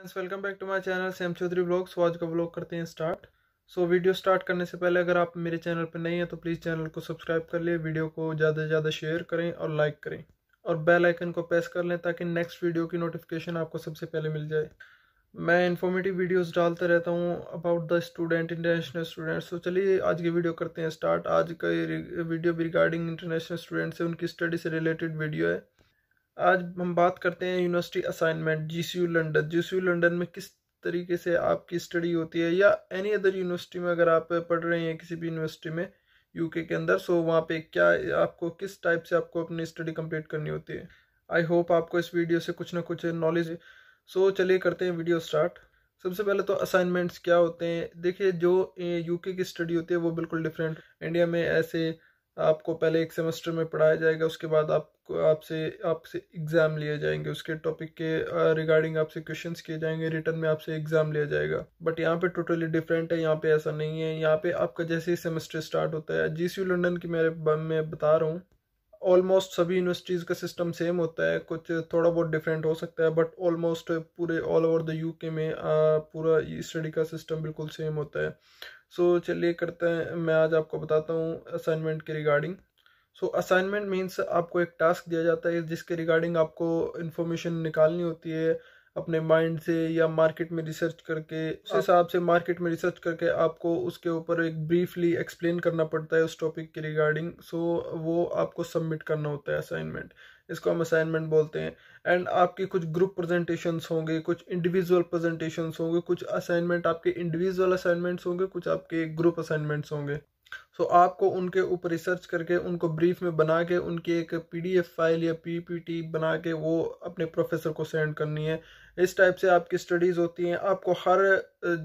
Friends welcome back to my channel Sam Chaudhary vlog so आज का vlog करते हैं start so so, video start करने से पहले अगर आप मेरे चैनल पर नहीं हैं तो प्लीज़ चैनल को सब्सक्राइब कर लिए वीडियो को ज़्यादा से ज़्यादा शेयर करें और लाइक करें और बेल आइकन को प्रेस कर लें ताकि नेक्स्ट वीडियो की नोटिफिकेशन आपको सबसे पहले मिल जाए मैं इन्फॉर्मेटिव वीडियोज़ डालता रहता हूँ about the student international students तो चलिए आज की वीडियो करते हैं स्टार्ट आज का वीडियो भी रिगार्डिंग इंटरनेशनल स्टूडेंट्स है उनकी स्टडी से रिलेटेड वीडियो है आज हम बात करते हैं university assignment G C U London G C U London में किस तरीके से आपकी स्टडी होती है या एनी अदर यूनिवर्सिटी में अगर आप पढ़ रहे हैं किसी भी यूनिवर्सिटी में यूके के अंदर सो वहाँ पे क्या आपको किस टाइप से आपको अपनी स्टडी कंप्लीट करनी होती है आई होप आपको इस वीडियो से कुछ ना कुछ नॉलेज सो चलिए करते हैं वीडियो स्टार्ट सबसे पहले तो असाइनमेंट्स क्या होते हैं देखिए जो यूके की स्टडी होती है वो बिल्कुल डिफरेंट इंडिया में ऐसे आपको पहले एक सेमेस्टर में पढ़ाया जाएगा उसके बाद आपको आपसे आपसे एग्ज़ाम लिए जाएंगे उसके टॉपिक के रिगार्डिंग आपसे क्वेश्चन किए जाएंगे रिटर्न में आपसे एग्ज़ाम लिया जाएगा बट यहाँ पे टोटली डिफरेंट है यहाँ पे ऐसा नहीं है यहाँ पे आपका जैसे ही सेमेस्टर स्टार्ट होता है जी लंडन की मेरे मैं बता रहा हूँ ऑलमोस्ट सभी यूनिवर्सिटीज़ का सिस्टम सेम होता है कुछ थोड़ा बहुत डिफरेंट हो सकता है बट ऑलमोस्ट पूरे ऑल ओवर द यूके में पूरा स्टडी का सिस्टम बिल्कुल सेम होता है सो so, चलिए करते हैं मैं आज आपको बताता हूँ असाइनमेंट के रिगार्डिंग सो असाइनमेंट मीन्स आपको एक टास्क दिया जाता है जिसके रिगार्डिंग आपको इन्फॉर्मेशन निकालनी होती है अपने माइंड से या मार्केट में रिसर्च करके उस हाँ। हिसाब से मार्केट में रिसर्च करके आपको उसके ऊपर एक ब्रीफली एक्सप्लेन करना पड़ता है उस टॉपिक के रिगार्डिंग सो वो आपको सबमिट करना होता है असाइनमेंट इसको हम असाइनमेंट बोलते हैं एंड आपके कुछ ग्रुप प्रेजेंटेशंस होंगे कुछ इंडिविजुअल प्रेजेंटेशंस होंगे कुछ असाइनमेंट आपके इंडिविजुअल असाइनमेंट्स होंगे कुछ आपके ग्रुप असाइनमेंट्स होंगे सो so, आपको उनके ऊपर रिसर्च करके उनको ब्रीफ में बना के उनकी एक पीडीएफ फाइल या पीपीटी बना के वो अपने प्रोफेसर को सेंड करनी है इस टाइप से आपकी स्टडीज़ होती हैं आपको हर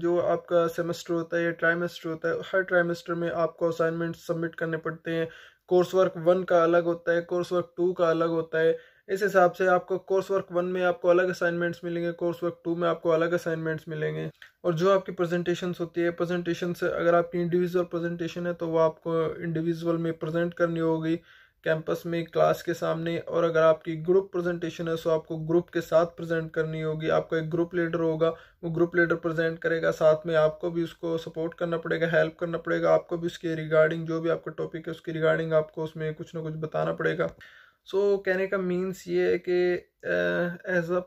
जो आपका सेमेस्टर होता है या ट्राइमेस्टर होता है हर ट्राइमेस्टर में आपको असाइनमेंट सबमिट करने पड़ते हैं कोर्स वर्क वन का अलग होता है कोर्स वर्क टू का अलग होता है इस हिसाब से आपको कोर्स वर्क वन में आपको अलग असाइनमेंट्स मिलेंगे कोर्स वर्क टू में आपको अलग असाइनमेंट्स मिलेंगे और जो आपकी प्रेजेंटेशन होती है प्रेजेंटेशन से अगर आपकी इंडिविजुअल प्रेजेंटेशन है तो वो आपको इंडिविजुअल में प्रेजेंट करनी होगी कैंपस में क्लास के सामने और अगर आपकी ग्रुप प्रेजेंटेशन है सो तो आपको ग्रुप के साथ प्रेजेंट करनी होगी आपका एक ग्रुप लीडर होगा वो ग्रुप लीडर प्रेजेंट करेगा साथ में आपको भी उसको सपोर्ट करना पड़ेगा हेल्प करना पड़ेगा आपको भी उसके रिगार्डिंग जो भी आपका टॉपिक है उसके रिगार्डिंग आपको उसमें कुछ ना कुछ बताना पड़ेगा सो so, कहने का मीन्स ये है कि एज अ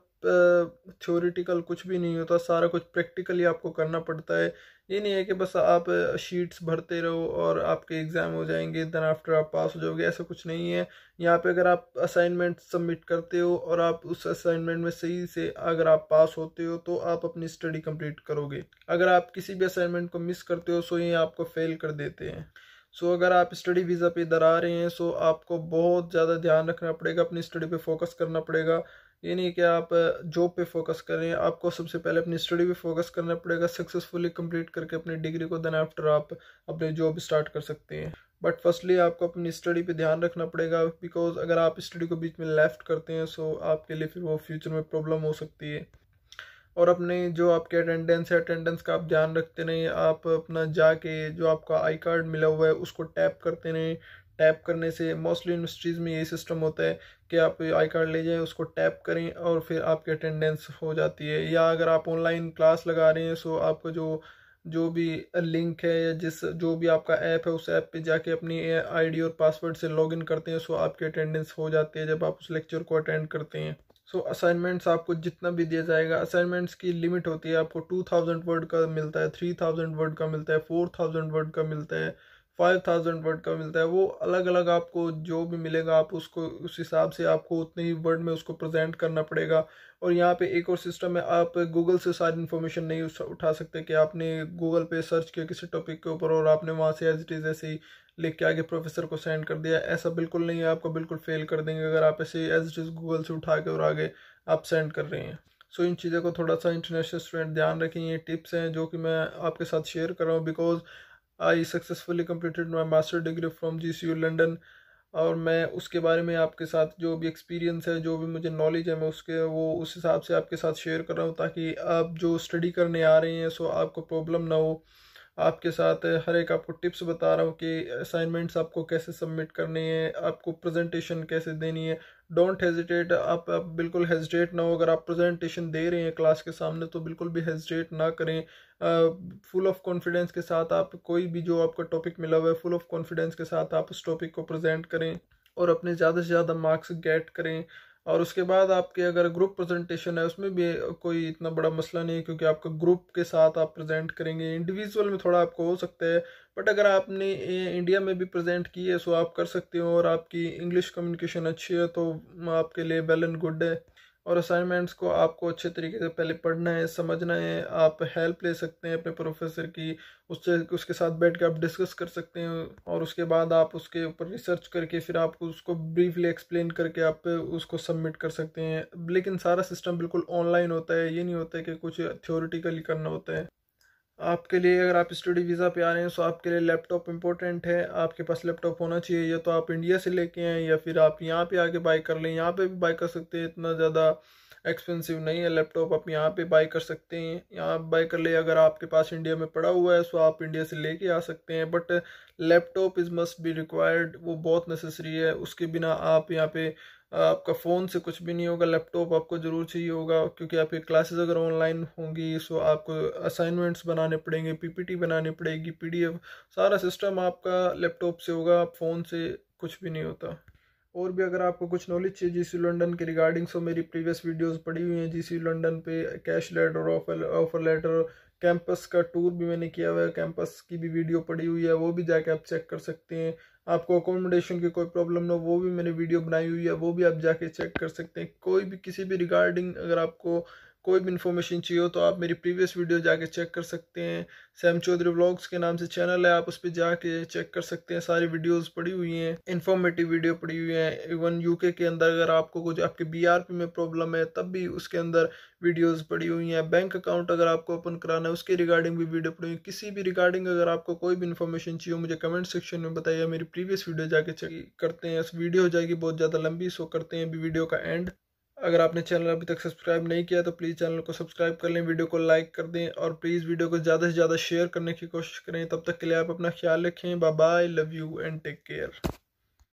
थ्योरिटिकल कुछ भी नहीं होता सारा कुछ प्रैक्टिकली आपको करना पड़ता है ये नहीं है कि बस आप शीट्स भरते रहो और आपके एग्ज़ाम हो जाएंगे देन आफ्टर आप पास हो जाओगे ऐसा कुछ नहीं है यहाँ पे अगर आप असाइनमेंट सबमिट करते हो और आप उस असाइनमेंट में सही से अगर आप पास होते हो तो आप अपनी स्टडी कंप्लीट करोगे अगर आप किसी भी असाइनमेंट को मिस करते हो सो ये आपको फेल कर देते हैं सो so, अगर आप स्टडी वीज़ा पे इधर आ रहे हैं सो so आपको बहुत ज़्यादा ध्यान रखना पड़ेगा अपनी स्टडी पे फोकस करना पड़ेगा ये नहीं कि आप जॉब पे फोकस करें आपको सबसे पहले अपनी स्टडी पे फोकस करना पड़ेगा सक्सेसफुली कंप्लीट करके अपनी डिग्री को देन आफ्टर आप अपने जॉब स्टार्ट कर सकते हैं बट फर्स्टली आपको अपनी स्टडी पे ध्यान रखना पड़ेगा बिकॉज अगर आप स्टडी को बीच में लेफ्ट करते हैं सो आपके लिए फिर वो फ्यूचर में प्रॉब्लम हो सकती है और अपने जो आपके अटेंडेंस है अटेंडेंस का आप ध्यान रखते रहें आप अपना जाके जो आपका आई कार्ड मिला हुआ है उसको टैप करते रहें टैप करने से मोस्टली यूनिवर्सिटीज़ में यही सिस्टम होता है कि आप आई कार्ड ले जाएं उसको टैप करें और फिर आपकी अटेंडेंस हो जाती है या अगर आप ऑनलाइन क्लास लगा रहे हैं सो आपका जो जो भी लिंक है या जिस जो भी आपका ऐप है उस ऐप पे जाके अपनी आईडी और पासवर्ड से लॉगिन करते हैं सो आपकी अटेंडेंस हो जाती है जब आप उस लेक्चर को अटेंड करते हैं सो असाइनमेंट्स आपको जितना भी दिया जाएगा असाइनमेंट्स की लिमिट होती है आपको टू थाउजेंड वर्ड का मिलता है थ्री थाउजेंड वर्ड का मिलता है फोर थाउजेंड वर्ड का मिलता है फाइव थाउजेंड वर्ड का मिलता है वो अलग अलग आपको जो भी मिलेगा आप उसको उस हिसाब से आपको उतने ही वर्ड में उसको प्रेजेंट करना पड़ेगा और यहाँ पे एक और सिस्टम है आप गूगल से सारी इन्फॉर्मेशन नहीं उठा सकते कि आपने गूगल पे सर्च किया किसी टॉपिक के ऊपर और आपने वहाँ से एज इट इज़ ऐसे ही लिख के आगे प्रोफेसर को सेंड कर दिया ऐसा बिल्कुल नहीं है आपको बिल्कुल फेल कर देंगे अगर आप ऐसे एज इट इज़ गूगल से उठा के और आगे आप सेंड कर रहे हैं सो इन चीज़ों को थोड़ा सा इंटरनेशनल स्टूडेंट ध्यान रखें ये टिप्स हैं जो कि मैं आपके साथ शेयर कर रहा हूँ because I successfully completed my master degree from G C U London और मैं उसके बारे में आपके साथ जो भी एक्सपीरियंस है जो भी मुझे नॉलेज है मैं उसके वो उस हिसाब से आपके साथ शेयर कर रहा हूँ ताकि आप जो स्टडी करने आ रहे हैं सो आपको प्रॉब्लम ना हो आपके साथ हर एक आपको टिप्स बता रहा हूँ कि असाइनमेंट्स आपको कैसे सबमिट करनी है आपको प्रेजेंटेशन कैसे देनी है डोंट हेजिटेट आप, आप बिल्कुल हेजिटेट ना हो अगर आप प्रेजेंटेशन दे रहे हैं क्लास के सामने तो बिल्कुल भी हेजिटेट ना करें फुल ऑफ कॉन्फिडेंस के साथ आप कोई भी जो आपका टॉपिक मिला हुआ है फुल ऑफ कॉन्फिडेंस के साथ आप उस टॉपिक को प्रजेंट करें और अपने ज़्यादा से ज़्यादा मार्क्स गेट करें और उसके बाद आपके अगर ग्रुप प्रेजेंटेशन है उसमें भी कोई इतना बड़ा मसला नहीं है क्योंकि आपका ग्रुप के साथ आप प्रेजेंट करेंगे इंडिविजुअल में थोड़ा आपको हो सकता है बट अगर आपने इंडिया में भी प्रेजेंट की है सो आप कर सकते हो और आपकी इंग्लिश कम्युनिकेशन अच्छी है तो आपके लिए वेल एंड गुड है और असाइनमेंट्स को आपको अच्छे तरीके से पहले पढ़ना है समझना है आप हेल्प ले सकते हैं अपने प्रोफेसर की उससे उसके साथ बैठ के आप डिस्कस कर सकते हैं और उसके बाद आप उसके ऊपर रिसर्च करके फिर आप उसको ब्रीफली एक्सप्लेन करके आप उसको सबमिट कर सकते हैं लेकिन सारा सिस्टम बिल्कुल ऑनलाइन होता है ये नहीं होता है कि कुछ थ्योरिटिकली करना होता है आपके लिए अगर आप स्टडी वीज़ा पे आ रहे हैं तो आपके लिए लैपटॉप इंपॉर्टेंट है आपके पास लैपटॉप होना चाहिए या तो आप इंडिया से लेके आएँ या फिर आप यहाँ पे आके बाई कर लें यहाँ पे भी बाई कर सकते हैं इतना ज़्यादा एक्सपेंसिव नहीं है लैपटॉप आप यहाँ पे बाई कर सकते हैं यहाँ बाई कर ले अगर आपके पास इंडिया में पड़ा हुआ है सो तो आप इंडिया से लेके आ सकते हैं but laptop is must be required वो बहुत नेसेसरी है उसके बिना आप यहाँ पे आपका फ़ोन से कुछ भी नहीं होगा लैपटॉप आपको ज़रूर चाहिए होगा क्योंकि आपकी क्लासेस अगर ऑनलाइन होंगी सो आपको असाइनमेंट्स बनाने पड़ेंगे पीपीटी बनानी पड़ेगी पीडीएफ सारा सिस्टम आपका लैपटॉप से होगा आप फ़ोन से कुछ भी नहीं होता और भी अगर आपको कुछ नॉलेज चाहिए जी सी लंडन के रिगार्डिंग सो मेरी प्रीवियस वीडियोज़ पड़ी हुई हैं जी सी लंडन पे CAS letter offer offer letter campus का टूर भी मैंने किया हुआ है कैंपस की भी वीडियो पड़ी हुई है वो भी जाके आप चेक कर सकते हैं आपको अकोमोडेशन की कोई प्रॉब्लम ना हो वो भी मैंने वीडियो बनाई हुई है वो भी आप जाके चेक कर सकते हैं कोई भी किसी भी रिगार्डिंग अगर आपको कोई भी इन्फॉर्मेशन चाहिए हो तो आप मेरी प्रीवियस वीडियो जाके चेक कर सकते हैं सैम चौधरी व्लॉग्स के नाम से चैनल है आप उस पर जाके चेक कर सकते हैं सारी वीडियोस पड़ी हुई हैं इन्फॉर्मेटिव वीडियो पड़ी हुई हैं इवन यूके के अंदर अगर आपको कुछ आपके बीआरपी में प्रॉब्लम है तब भी उसके अंदर वीडियोज़ पड़ी हुई हैं बैंक अकाउंट अगर आपको ओपन कराना है उसके रिगार्डिंग भी वीडियो पड़ी हुई किसी भी रिगार्डिंग अगर आपको कोई भी इन्फॉर्मेशन चाहिए मुझे कमेंट सेक्शन में बताइए मेरी प्रीवियस वीडियो जाके चेक करते हैं वीडियो हो जाएगी बहुत ज़्यादा लंबी सो करते हैं अभी वीडियो का एंड अगर आपने चैनल अभी तक सब्सक्राइब नहीं किया तो प्लीज़ चैनल को सब्सक्राइब कर लें वीडियो को लाइक कर दें और प्लीज़ वीडियो को ज़्यादा से ज़्यादा शेयर करने की कोशिश करें तब तक के लिए आप अपना ख्याल रखें bye bye love you and take care